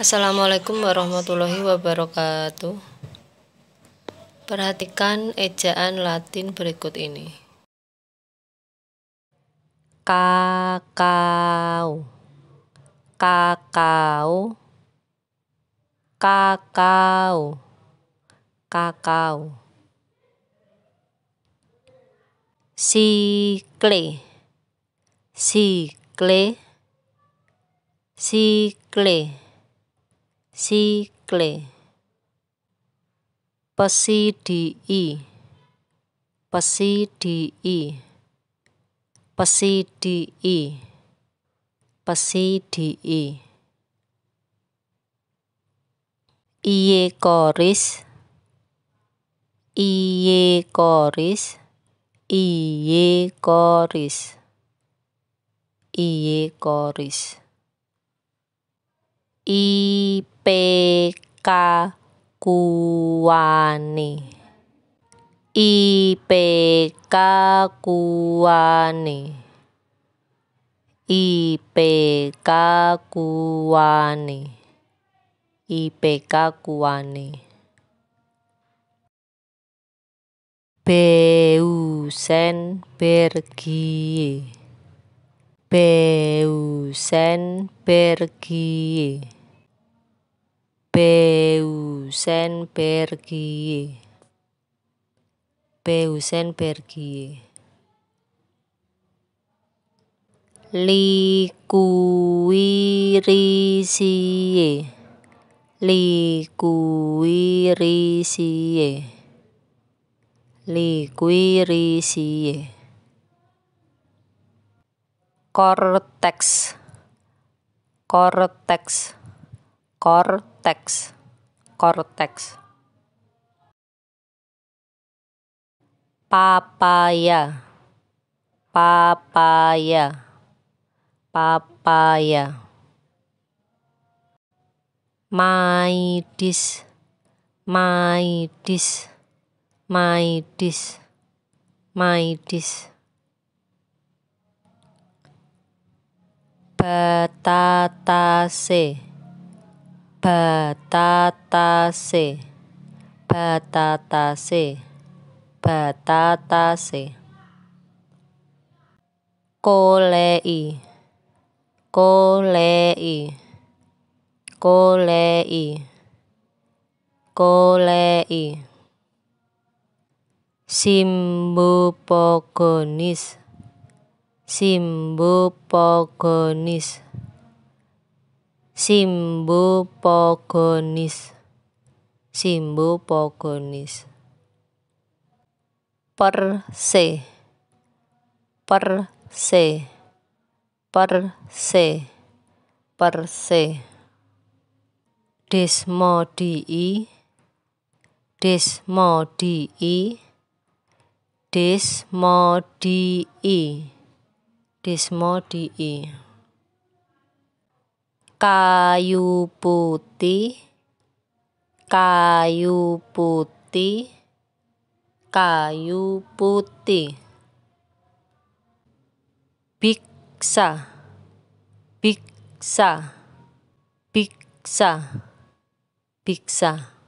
Assalamualaikum warahmatullahi wabarakatuh. Perhatikan ejaan Latin berikut ini. Kakao. Kakao. Kakao. Kakao. Sikle. Sikle. Sikle. Sikle i pesi di i Iye koris Iye koris Iye koris Iye koris Iye IPK kuane IPK kuane IPK kuane IPK kuane Beusen pergi, Beusen pergi. Peusenbergie pergi, Liquirisier Liquirisier Liquirisier Cortex Cortex kortex kortex papaya papaya papaya maidis maidis maidis maidis batatase batatase batatase batatase kolei kolei kolei kolei simbopogonis simbopogonis Simbu pogonis, per se per se per se per se Desmodii Desmodii Desmodii Desmodii kayu putih kayu putih kayu putih biksa biksa biksa biksa